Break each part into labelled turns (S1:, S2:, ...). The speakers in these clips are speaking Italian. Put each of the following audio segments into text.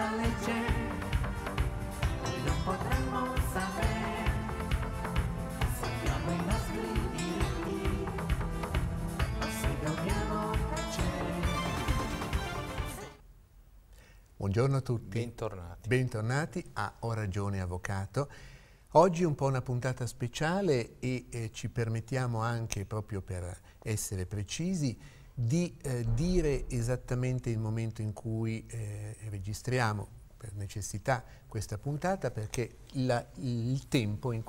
S1: la legge noi non potremmo sapere sappiamo i nostri diritti ma se dobbiamo tacere Buongiorno a tutti Bentornati Bentornati a Ho Ragione Avvocato Oggi è un po' una puntata speciale e eh, ci permettiamo anche, proprio per essere precisi, di eh, dire esattamente il momento in cui eh, registriamo per necessità questa puntata perché la, il tempo in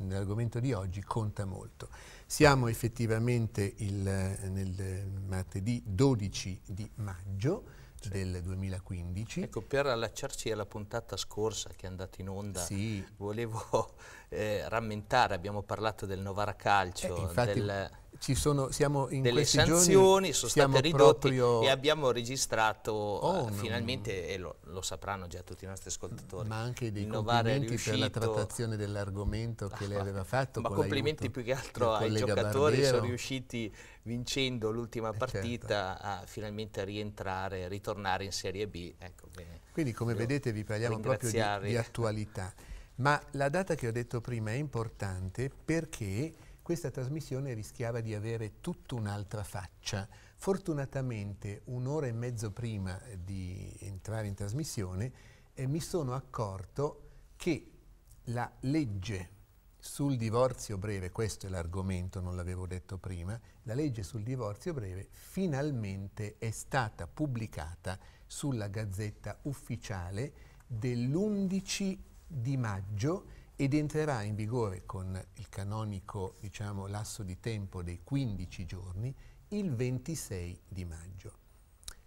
S1: nell'argomento di oggi conta molto. Siamo effettivamente il, nel martedì 12 di maggio sì. del 2015.
S2: Ecco, per allacciarci alla puntata scorsa che è andata in onda, sì. volevo eh, rammentare, abbiamo parlato del Novara Calcio, eh, infatti, del
S1: ci sono, siamo in delle sanzioni, sono state ridotte proprio... e
S2: abbiamo registrato oh, uh, finalmente, no. e lo, lo, sapranno già tutti i nostri ascoltatori,
S1: ma anche dei complimenti per la trattazione dell'argomento che ah, lei aveva fatto. Ma complimenti più che altro ai giocatori che sono
S2: riusciti vincendo l'ultima eh, partita eh, certo. a finalmente rientrare, ritornare in Serie B. Ecco,
S1: Quindi come vedete vi parliamo proprio di, di attualità. Ma la data che ho detto prima è importante perché questa trasmissione rischiava di avere tutta un'altra faccia. Fortunatamente un'ora e mezzo prima eh, di entrare in trasmissione eh, mi sono accorto che la legge sul divorzio breve, questo è l'argomento, non l'avevo detto prima, la legge sul divorzio breve finalmente è stata pubblicata sulla Gazzetta Ufficiale dell'11 di maggio ed entrerà in vigore con il canonico diciamo, lasso di tempo dei 15 giorni il 26 di maggio.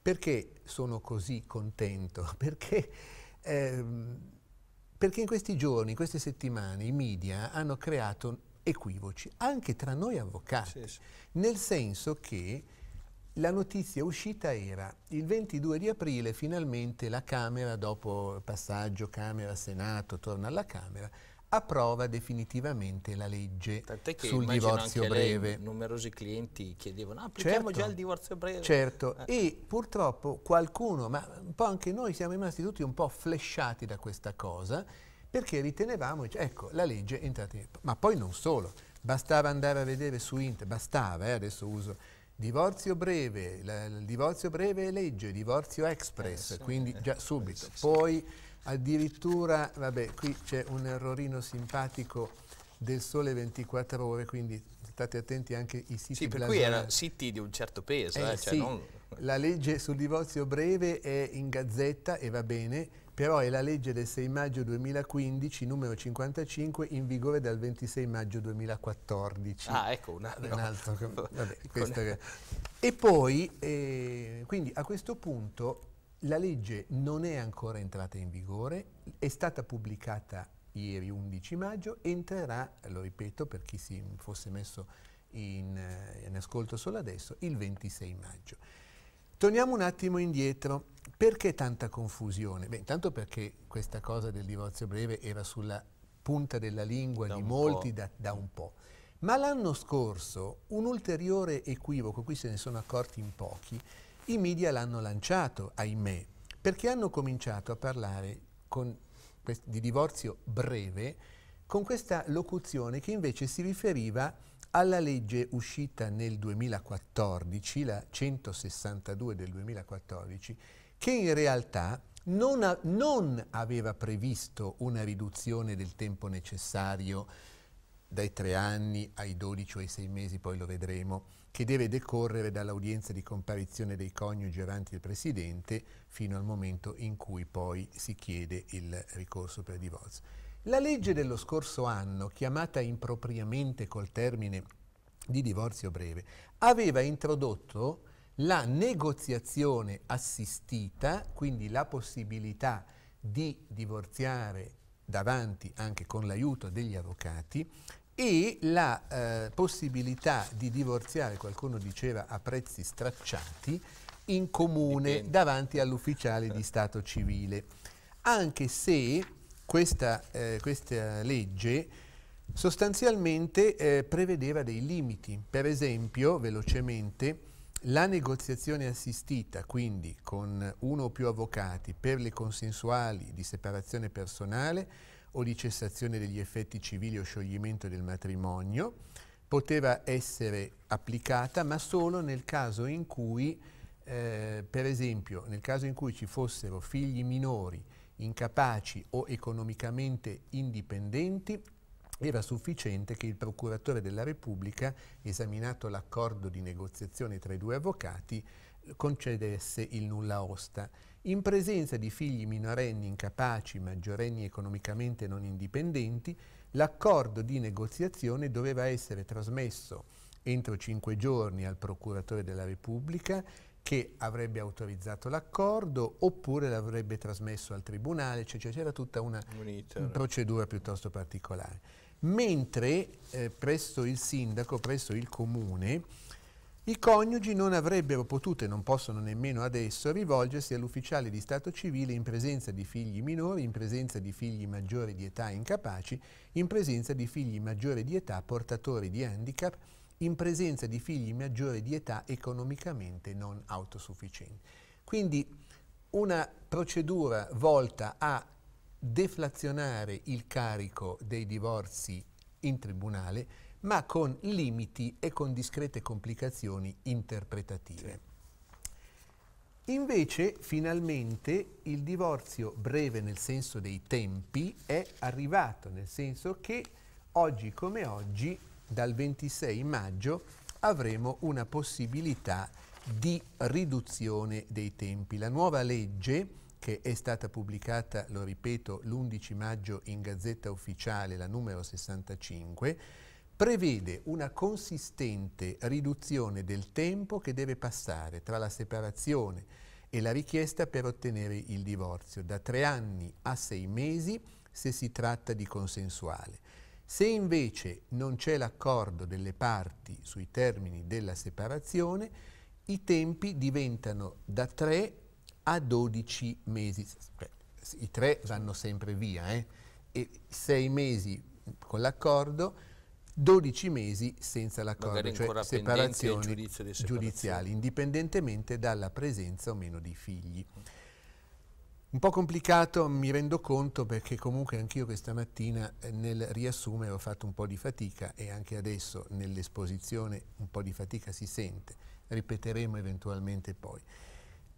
S1: Perché sono così contento? Perché, ehm, perché in questi giorni, in queste settimane, i media hanno creato equivoci, anche tra noi avvocati, sì, sì. nel senso che la notizia uscita era il 22 di aprile finalmente la Camera, dopo passaggio Camera-Senato, torna alla Camera, approva definitivamente la legge sul divorzio breve. numerosi clienti chiedevano ah, applichiamo certo, già il divorzio breve. Certo, eh. e purtroppo qualcuno, ma un po' anche noi siamo rimasti tutti un po' flesciati da questa cosa, perché ritenevamo, ecco, la legge è entrata in... Ma poi non solo, bastava andare a vedere su internet, bastava, eh, adesso uso divorzio breve, la, il divorzio breve è legge, divorzio express, eh, sì, quindi già eh, subito. Poi addirittura, vabbè, qui c'è un errorino simpatico del sole 24 ore, quindi state attenti anche ai siti Sì, per cui erano
S2: siti di un certo peso. Eh, eh, cioè sì. non...
S1: La legge sul divorzio breve è in gazzetta e va bene, però è la legge del 6 maggio 2015, numero 55, in vigore dal 26 maggio 2014. Ah, ecco,
S2: una, no. un altro.
S1: Vabbè, è... E poi, eh, quindi a questo punto la legge non è ancora entrata in vigore, è stata pubblicata ieri 11 maggio, entrerà, lo ripeto per chi si fosse messo in, eh, in ascolto solo adesso, il 26 maggio. Torniamo un attimo indietro. Perché tanta confusione? Beh, intanto perché questa cosa del divorzio breve era sulla punta della lingua da di molti da, da un po'. Ma l'anno scorso un ulteriore equivoco, qui se ne sono accorti in pochi, i media l'hanno lanciato, ahimè, perché hanno cominciato a parlare con, di divorzio breve con questa locuzione che invece si riferiva alla legge uscita nel 2014, la 162 del 2014, che in realtà non, a, non aveva previsto una riduzione del tempo necessario dai tre anni ai 12 o ai sei mesi, poi lo vedremo, che deve decorrere dall'udienza di comparizione dei coniugi avanti del Presidente fino al momento in cui poi si chiede il ricorso per divorzio. La legge dello scorso anno, chiamata impropriamente col termine di divorzio breve, aveva introdotto la negoziazione assistita, quindi la possibilità di divorziare davanti anche con l'aiuto degli avvocati e la eh, possibilità di divorziare, qualcuno diceva, a prezzi stracciati in comune Dipende. davanti all'ufficiale di Stato civile. Anche se questa, eh, questa legge sostanzialmente eh, prevedeva dei limiti, per esempio, velocemente, la negoziazione assistita, quindi con uno o più avvocati per le consensuali di separazione personale o di cessazione degli effetti civili o scioglimento del matrimonio, poteva essere applicata ma solo nel caso in cui, eh, per esempio, nel caso in cui ci fossero figli minori incapaci o economicamente indipendenti era sufficiente che il procuratore della Repubblica, esaminato l'accordo di negoziazione tra i due avvocati, concedesse il nulla osta. In presenza di figli minorenni incapaci, maggiorenni economicamente non indipendenti, l'accordo di negoziazione doveva essere trasmesso entro cinque giorni al procuratore della Repubblica che avrebbe autorizzato l'accordo oppure l'avrebbe trasmesso al tribunale, cioè, cioè c'era tutta una un procedura piuttosto particolare mentre eh, presso il sindaco, presso il comune, i coniugi non avrebbero potuto e non possono nemmeno adesso rivolgersi all'ufficiale di Stato civile in presenza di figli minori, in presenza di figli maggiori di età incapaci, in presenza di figli maggiori di età portatori di handicap, in presenza di figli maggiori di età economicamente non autosufficienti. Quindi una procedura volta a deflazionare il carico dei divorzi in tribunale, ma con limiti e con discrete complicazioni interpretative. Sì. Invece, finalmente, il divorzio breve nel senso dei tempi è arrivato, nel senso che oggi come oggi, dal 26 maggio, avremo una possibilità di riduzione dei tempi. La nuova legge che è stata pubblicata, lo ripeto, l'11 maggio in Gazzetta Ufficiale, la numero 65, prevede una consistente riduzione del tempo che deve passare tra la separazione e la richiesta per ottenere il divorzio, da tre anni a sei mesi se si tratta di consensuale. Se invece non c'è l'accordo delle parti sui termini della separazione, i tempi diventano da tre a 12 mesi, cioè, i tre vanno sempre via, eh? e 6 mesi con l'accordo, 12 mesi senza l'accordo, cioè separazioni giudizio separazioni. giudiziali, indipendentemente dalla presenza o meno dei figli. Un po' complicato, mi rendo conto, perché comunque anch'io questa mattina eh, nel riassumere ho fatto un po' di fatica e anche adesso nell'esposizione un po' di fatica si sente. Ripeteremo eventualmente poi.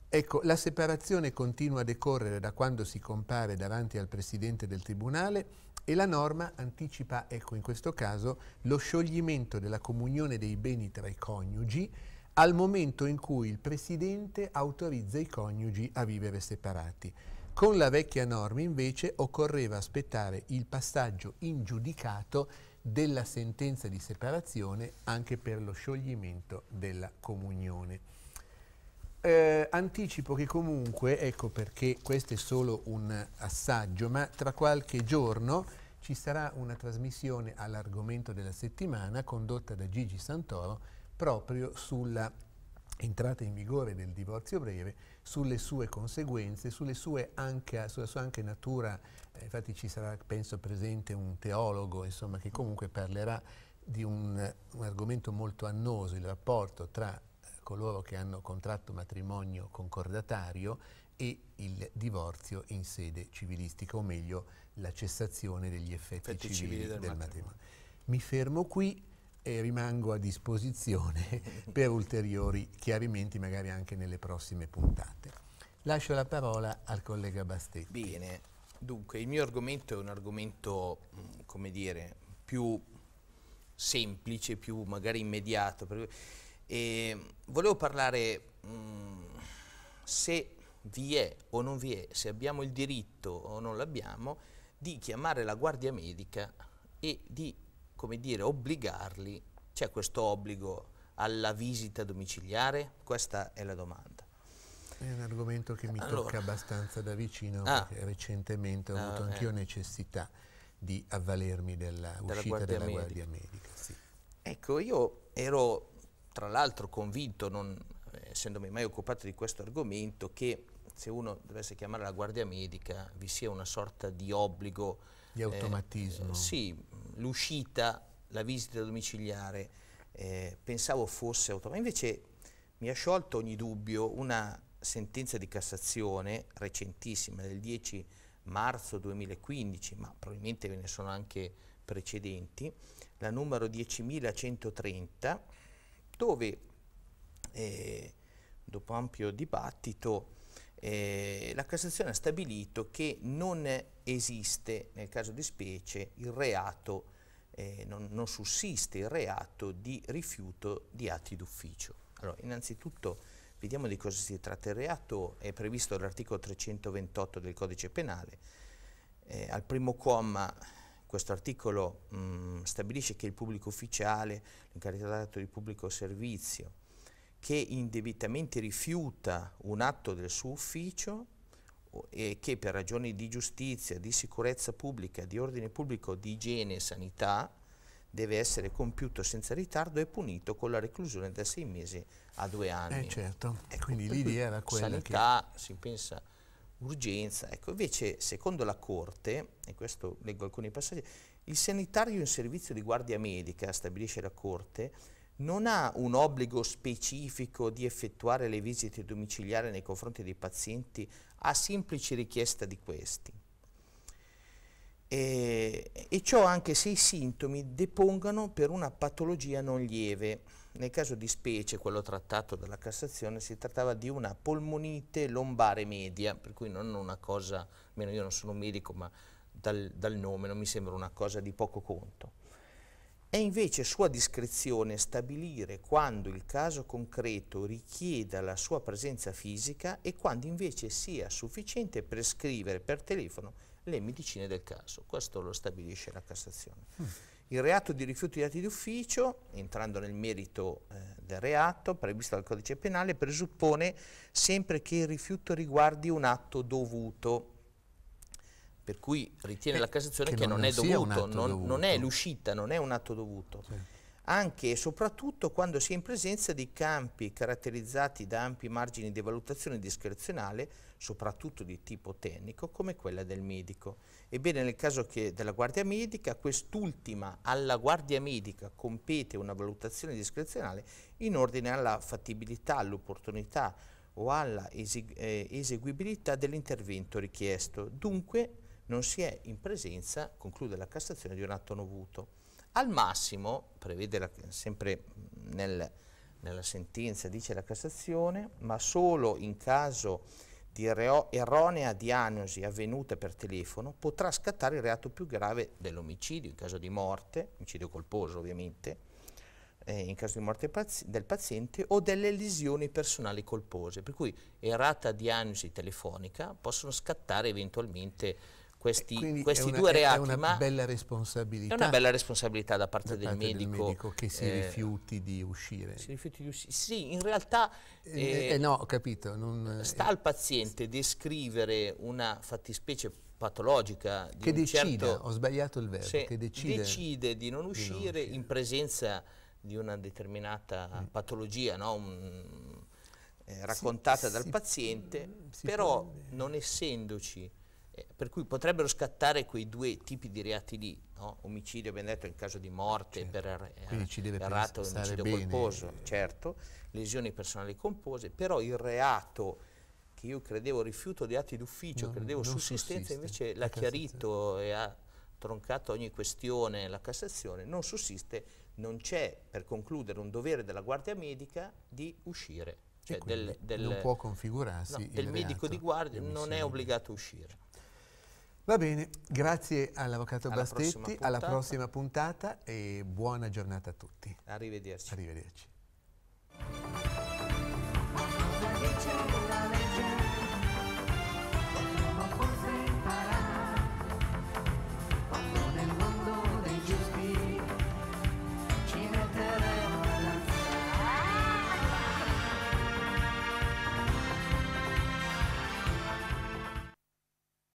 S1: Ecco, la separazione continua a decorrere da quando si compare davanti al Presidente del Tribunale e la norma anticipa, ecco in questo caso, lo scioglimento della comunione dei beni tra i coniugi al momento in cui il Presidente autorizza i coniugi a vivere separati. Con la vecchia norma invece occorreva aspettare il passaggio in giudicato della sentenza di separazione anche per lo scioglimento della comunione eh, anticipo che comunque, ecco perché questo è solo un assaggio, ma tra qualche giorno ci sarà una trasmissione all'argomento della settimana condotta da Gigi Santoro proprio sulla entrata in vigore del divorzio breve, sulle sue conseguenze, sulle sue anche, sulla sua anche natura, eh, infatti ci sarà penso presente un teologo insomma, che comunque parlerà di un, un argomento molto annoso, il rapporto tra coloro che hanno contratto matrimonio concordatario e il divorzio in sede civilistica, o meglio la cessazione degli effetti, effetti civili, civili, del, del matrimonio. matrimonio. Mi fermo qui e rimango a disposizione per ulteriori chiarimenti, magari anche nelle prossime puntate. Lascio la parola al collega Bastetti.
S2: Bene, dunque il mio argomento è un argomento, come dire, più semplice, più magari immediato. E volevo parlare mh, mm, se vi è o non vi è, se abbiamo il diritto o non l'abbiamo, di chiamare la guardia medica e di, come dire, obbligarli. C'è questo obbligo alla visita domiciliare? Questa è la domanda.
S1: È un argomento che mi allora. tocca abbastanza da vicino ah. perché recentemente ho ah, avuto anch'io necessità di avvalermi della, della uscita guardia della medica. guardia
S2: medica. Sì. Ecco, io ero tra l'altro convinto, non essendomi mai occupato di questo argomento, che se uno dovesse chiamare la guardia medica vi sia una sorta di obbligo
S1: di eh, automatismo. Eh, sì,
S2: l'uscita, la visita domiciliare, eh, pensavo fosse automatico. invece mi ha sciolto ogni dubbio una sentenza di Cassazione recentissima del 10 marzo 2015, ma probabilmente ve ne sono anche precedenti, la numero 10.130 dove eh, dopo ampio dibattito eh, la Cassazione ha stabilito che non esiste nel caso di specie il reato, eh, non, non, sussiste il reato di rifiuto di atti d'ufficio. Allora, innanzitutto vediamo di cosa si tratta. Il reato è previsto dall'articolo 328 del codice penale. Eh, al primo comma questo articolo mh, mm, stabilisce che il pubblico ufficiale, l'incaricato di pubblico servizio, che indebitamente rifiuta un atto del suo ufficio e che per ragioni di giustizia, di sicurezza pubblica, di ordine pubblico, di igiene e sanità deve essere compiuto senza ritardo e punito con la reclusione da sei mesi a due eh, anni. Eh certo,
S1: ecco, quindi l'idea era quella sanità,
S2: che... si pensa urgenza. Ecco, invece, secondo la Corte, e questo leggo alcuni passaggi, il sanitario in servizio di guardia medica, stabilisce la Corte, non ha un obbligo specifico di effettuare le visite domiciliari nei confronti dei pazienti a semplice richiesta di questi. E, e ciò anche se i sintomi depongano per una patologia non lieve. Nel caso di specie, quello trattato dalla Cassazione, si trattava di una polmonite lombare media, per cui non una cosa, almeno io non sono un medico, ma dal, dal nome non mi sembra una cosa di poco conto. È invece sua discrezione stabilire quando il caso concreto richieda la sua presenza fisica e quando invece sia sufficiente prescrivere per telefono le medicine del caso. Questo lo stabilisce la Cassazione. Mm. Il reato di rifiuto di atti d'ufficio, entrando nel merito eh, del reato previsto dal codice penale, presuppone sempre che il rifiuto riguardi un atto dovuto, per cui ritiene eh, la Cassazione che, che non, non, è dovuto, non, dovuto, non, è l'uscita, non è un atto dovuto. Sì anche e soprattutto quando si è in presenza di campi caratterizzati da ampi margini di valutazione discrezionale, soprattutto di tipo tecnico, come quella del medico. Ebbene, nel caso della guardia medica, quest'ultima alla guardia medica compete una valutazione discrezionale in ordine alla fattibilità, all'opportunità o alla eh, eseguibilità dell'intervento richiesto. Dunque non si è in presenza, conclude la Cassazione, di un atto novuto. Al massimo, prevede la, sempre nel, nella sentenza, dice la Cassazione, ma solo in caso di erronea diagnosi avvenuta per telefono potrà scattare il reato più grave dell'omicidio, in caso di morte, omicidio colposo ovviamente, eh, in caso di morte pazi del paziente o delle lesioni personali colpose, per cui errata diagnosi telefonica possono scattare eventualmente questi, questi una, due reati. È una ma bella
S1: responsabilità. È una bella responsabilità da parte, da parte del, medico, del, medico, che si eh, rifiuti di uscire. Si rifiuti di uscire. Sì, in realtà... Eh eh, eh, eh, no, ho capito. Non, eh, sta
S2: al paziente descrivere una fattispecie patologica che decide, certo, ho sbagliato il verbo, che decide, decide di, non di non uscire in presenza di una determinata mm. patologia, no? Un, raccontata si, dal si, paziente, si però prende. non essendoci eh, per cui potrebbero scattare quei due tipi di reati lì, no? omicidio, abbiamo detto in caso di morte certo. per eh, ci omicidio bene. colposo, certo, lesioni personali compose, però il reato che io credevo rifiuto di atti d'ufficio, credevo sussistenza, invece l'ha chiarito e ha troncato ogni questione la Cassazione, non sussiste, non c'è per concludere un dovere della guardia medica di uscire. Cioè del, del, non può configurarsi no, il medico di guardia, di non è obbligato a uscire.
S1: Va bene, grazie all'Avvocato Bastetti, alla prossima puntata e buona giornata a tutti.
S2: Arrivederci. Arrivederci.